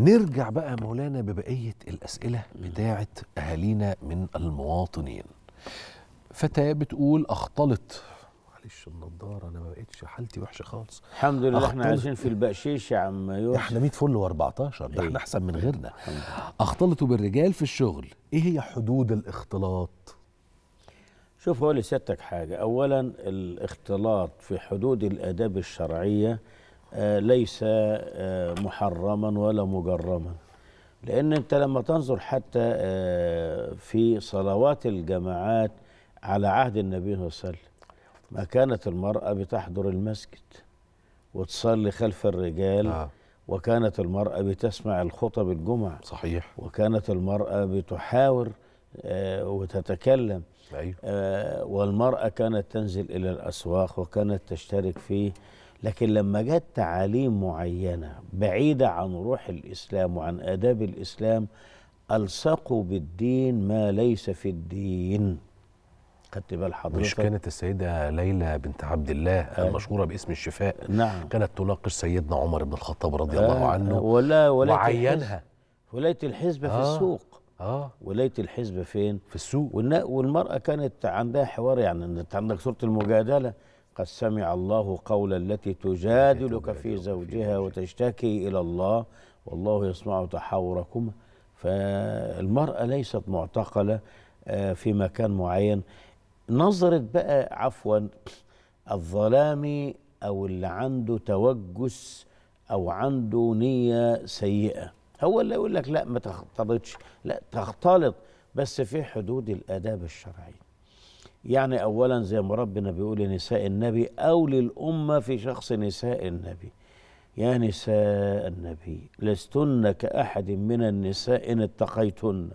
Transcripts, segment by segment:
نرجع بقى مولانا ببقية الأسئلة بتاعة أهالينا من المواطنين فتاة بتقول أختلط معلش النضاره انا ما بقتش حالتي وحشه خالص الحمد لله احنا عايشين في البقشيش يا عم يوسف احنا 100 فل و14 ده احنا إيه. احسن من غيرنا اختلطوا بالرجال في الشغل ايه هي حدود الاختلاط شوف هو لسيادتك حاجه اولا الاختلاط في حدود الاداب الشرعيه آه، ليس آه، محرما ولا مجرما لأن أنت لما تنظر حتى آه، في صلوات الجماعات على عهد النبي صلى الله عليه وسلم ما كانت المرأة بتحضر المسجد وتصلي خلف الرجال آه. وكانت المرأة بتسمع الخطب الجمعة صحيح وكانت المرأة بتحاور آه وتتكلم أيوه. آه والمرأة كانت تنزل إلى الأسواق وكانت تشترك في لكن لما جت تعاليم معينه بعيده عن روح الاسلام وعن اداب الاسلام الصقوا بالدين ما ليس في الدين خدت بال حضرتك مش كانت السيده ليلى بنت عبد الله آه. المشهوره باسم الشفاء نعم كانت تناقش سيدنا عمر بن الخطاب رضي آه. الله عنه ولا ولا وعينها ولايه الحزب آه. في السوق اه ولايه الحزب فين في السوق والمراه كانت عندها حوار يعني انت عندك صوره المجادله قد سمع الله قول التي تجادلك في زوجها وتشتكي إلى الله والله يسمع تحاوركما فالمرأة ليست معتقلة آه، في مكان معين نظرت بقى عفوا الظلامي أو اللي عنده توجس أو عنده نية سيئة هو اللي يقول لك لا ما تختلطش لا تختلط بس في حدود الآداب الشرعيه يعني أولا زي ما ربنا بيقول لنساء النبي أو للأمة في شخص نساء النبي يا نساء النبي لستن كأحد من النساء إن اتقيتن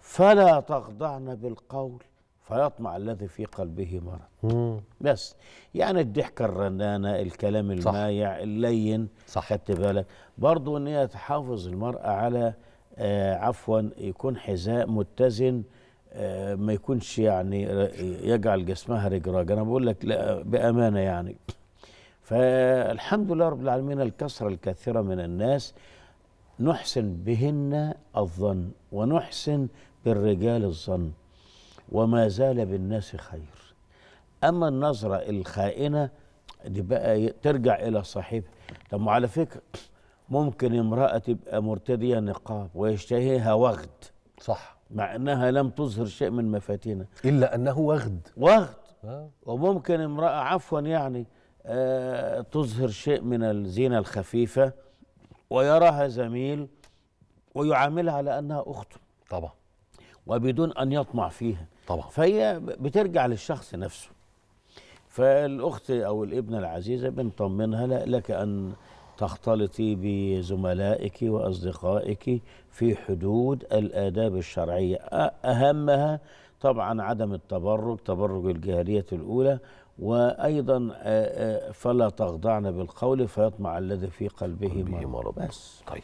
فلا تخضعن بالقول فيطمع الذي في قلبه مرض بس يعني الضحكه الرنانه الكلام المايع اللين صح خدت بالك برضه ان هي تحافظ المراه على آه عفوا يكون حذاء متزن آه، ما يكونش يعني يجعل جسمها رجراج انا بقول لك لا بامانه يعني فالحمد لله رب العالمين الكثره الكثيره من الناس نحسن بهن الظن ونحسن بالرجال الظن وما زال بالناس خير اما النظره الخائنه دي بقى ترجع الى صاحبها طب على فكره ممكن امراه تبقى مرتديه نقاب ويشتهيها وغد صح مع انها لم تظهر شيء من مفاتينها الا انه وغد وغد آه. وممكن امراه عفوا يعني آه تظهر شيء من الزينه الخفيفه ويراها زميل ويعاملها على انها اخته طبعا وبدون ان يطمع فيها طبعا فهي بترجع للشخص نفسه فالاخت او الابنه العزيزه بنطمنها لك ان تختلطي بزملائك واصدقائك في حدود الاداب الشرعيه اهمها طبعا عدم التبرج تبرج الجاهليه الاولى وايضا آه، آه، فلا تخضعن بالقول فيطمع الذي في قلبه, مرض بس طيب